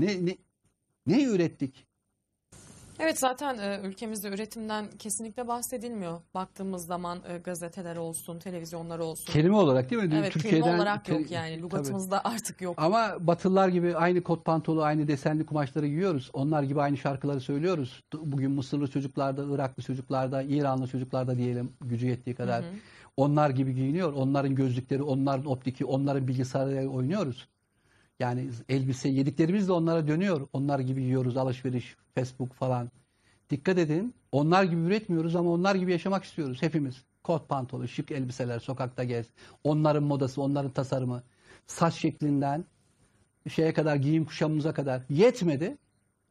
Ne, ne, ne ürettik? Evet zaten e, ülkemizde üretimden kesinlikle bahsedilmiyor. Baktığımız zaman e, gazeteler olsun, televizyonlar olsun. Kelime olarak değil mi? Evet, Türkiye'den kelime olarak yok yani. Lugatımızda tabii. artık yok. Ama Batılılar gibi aynı kot pantolu, aynı desenli kumaşları giyiyoruz. Onlar gibi aynı şarkıları söylüyoruz. Bugün Mısırlı çocuklarda, Iraklı çocuklarda, İranlı çocuklarda diyelim gücü yettiği kadar. Hı hı. Onlar gibi giyiniyor. Onların gözlükleri, onların optiki, onların bilgisayarları oynuyoruz. Yani elbise yediklerimiz de onlara dönüyor. Onlar gibi yiyoruz alışveriş, Facebook falan. Dikkat edin. Onlar gibi üretmiyoruz ama onlar gibi yaşamak istiyoruz hepimiz. Kot pantolon, şık elbiseler, sokakta gez. Onların modası, onların tasarımı. Saç şeklinden şeye kadar, giyim kuşamımıza kadar yetmedi.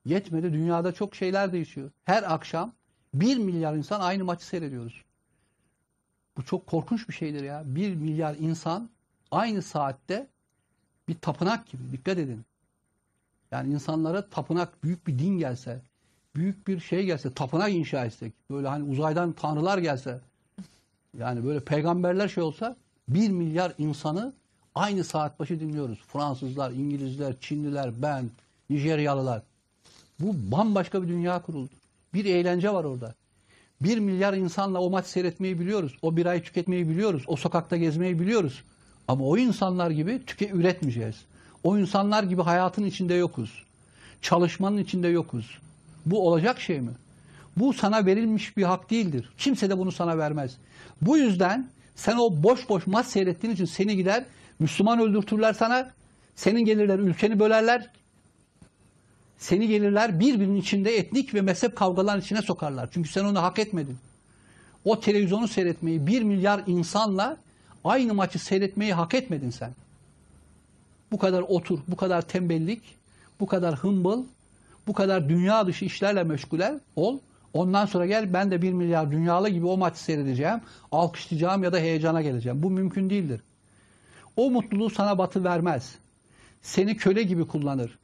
Yetmedi. Dünyada çok şeyler değişiyor. Her akşam bir milyar insan aynı maçı seyrediyoruz. Bu çok korkunç bir şeydir ya. Bir milyar insan aynı saatte bir tapınak gibi. Dikkat edin. Yani insanlara tapınak, büyük bir din gelse, büyük bir şey gelse, tapınak inşa etsek, böyle hani uzaydan tanrılar gelse, yani böyle peygamberler şey olsa, bir milyar insanı aynı saat başı dinliyoruz. Fransızlar, İngilizler, Çinliler, ben, Nijeryalılar. Bu bambaşka bir dünya kuruldu. Bir eğlence var orada. Bir milyar insanla o maç seyretmeyi biliyoruz. O birayı tüketmeyi biliyoruz. O sokakta gezmeyi biliyoruz. Ama o insanlar gibi tüke üretmeyeceğiz. O insanlar gibi hayatın içinde yokuz. Çalışmanın içinde yokuz. Bu olacak şey mi? Bu sana verilmiş bir hak değildir. Kimse de bunu sana vermez. Bu yüzden sen o boş boş mas seyrettiğin için seni gider Müslüman öldürtürler sana. Senin gelirler ülkeni bölerler. Seni gelirler birbirinin içinde etnik ve mezhep kavgaların içine sokarlar. Çünkü sen onu hak etmedin. O televizyonu seyretmeyi bir milyar insanla Aynı maçı seyretmeyi hak etmedin sen. Bu kadar otur, bu kadar tembellik, bu kadar hımbıl, bu kadar dünya dışı işlerle meşgule ol. Ondan sonra gel ben de bir milyar dünyalı gibi o maçı seyredeceğim, alkışlayacağım ya da heyecana geleceğim. Bu mümkün değildir. O mutluluğu sana batı vermez. Seni köle gibi kullanır.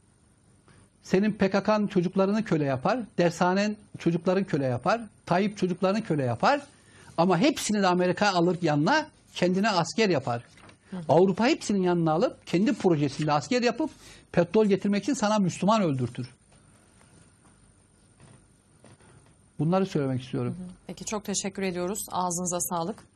Senin PKK'nın çocuklarını köle yapar, dershanen çocukların köle yapar, Tayyip çocuklarını köle yapar. Ama hepsini de Amerika alır yanına, kendine asker yapar. Avrupa hepsinin yanına alıp kendi projesinde asker yapıp petrol getirmek için sana Müslüman öldürtür. Bunları söylemek istiyorum. Peki çok teşekkür ediyoruz. Ağzınıza sağlık.